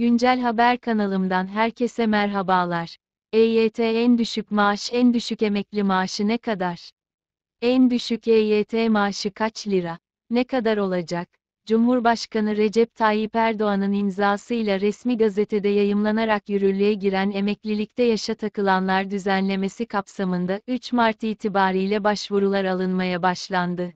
Güncel Haber kanalımdan herkese merhabalar. EYT en düşük maaş en düşük emekli maaşı ne kadar? En düşük EYT maaşı kaç lira? Ne kadar olacak? Cumhurbaşkanı Recep Tayyip Erdoğan'ın imzasıyla resmi gazetede yayımlanarak yürürlüğe giren emeklilikte yaşa takılanlar düzenlemesi kapsamında 3 Mart itibariyle başvurular alınmaya başlandı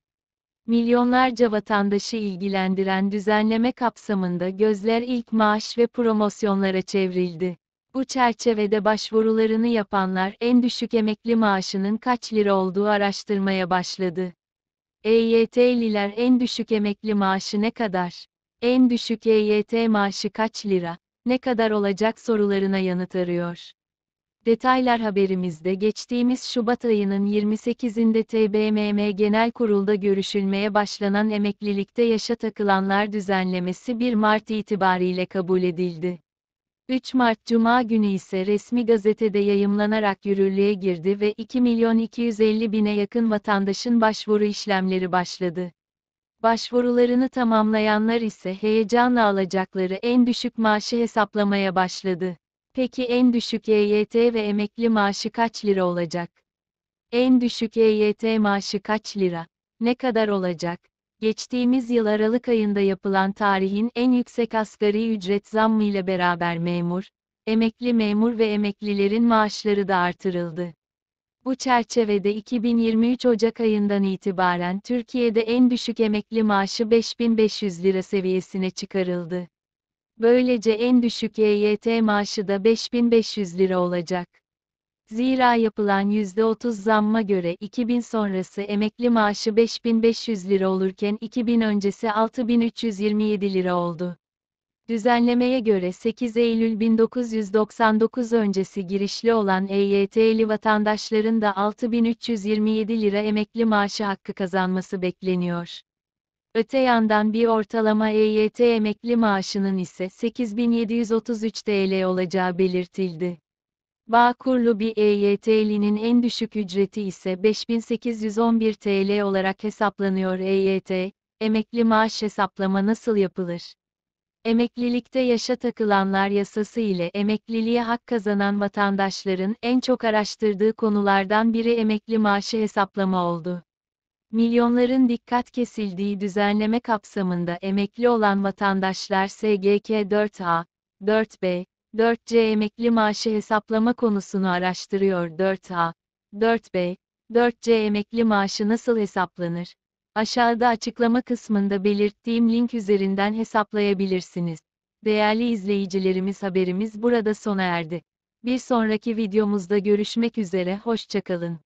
milyonlarca vatandaşı ilgilendiren düzenleme kapsamında gözler ilk maaş ve promosyonlara çevrildi. Bu çerçevede başvurularını yapanlar en düşük emekli maaşının kaç lira olduğu araştırmaya başladı. EYT'liler en düşük emekli maaşı ne kadar? En düşük EYT maaşı kaç lira? Ne kadar olacak sorularına yanıt arıyor. Detaylar haberimizde geçtiğimiz Şubat ayının 28'inde TBMM Genel Kurul'da görüşülmeye başlanan emeklilikte yaşa takılanlar düzenlemesi 1 Mart itibariyle kabul edildi. 3 Mart Cuma günü ise resmi gazetede yayımlanarak yürürlüğe girdi ve 2 milyon 250 bine yakın vatandaşın başvuru işlemleri başladı. Başvurularını tamamlayanlar ise heyecanla alacakları en düşük maaşı hesaplamaya başladı. Peki en düşük EYT ve emekli maaşı kaç lira olacak? En düşük EYT maaşı kaç lira? Ne kadar olacak? Geçtiğimiz yıl Aralık ayında yapılan tarihin en yüksek asgari ücret zammı ile beraber memur, emekli memur ve emeklilerin maaşları da artırıldı. Bu çerçevede 2023 Ocak ayından itibaren Türkiye'de en düşük emekli maaşı 5500 lira seviyesine çıkarıldı. Böylece en düşük EYT maaşı da 5500 lira olacak. Zira yapılan %30 zamma göre 2000 sonrası emekli maaşı 5500 lira olurken 2000 öncesi 6327 lira oldu. Düzenlemeye göre 8 Eylül 1999 öncesi girişli olan EYT'li vatandaşların da 6327 lira emekli maaşı hakkı kazanması bekleniyor. Öte yandan bir ortalama EYT emekli maaşının ise 8733 TL olacağı belirtildi. Bağkurlu bir EYT'linin en düşük ücreti ise 5811 TL olarak hesaplanıyor EYT, emekli maaş hesaplama nasıl yapılır? Emeklilikte yaşa takılanlar yasası ile emekliliğe hak kazanan vatandaşların en çok araştırdığı konulardan biri emekli maaşı hesaplama oldu. Milyonların dikkat kesildiği düzenleme kapsamında emekli olan vatandaşlar SGK 4A, 4B, 4C emekli maaşı hesaplama konusunu araştırıyor 4A, 4B, 4C emekli maaşı nasıl hesaplanır? Aşağıda açıklama kısmında belirttiğim link üzerinden hesaplayabilirsiniz. Değerli izleyicilerimiz haberimiz burada sona erdi. Bir sonraki videomuzda görüşmek üzere hoşçakalın.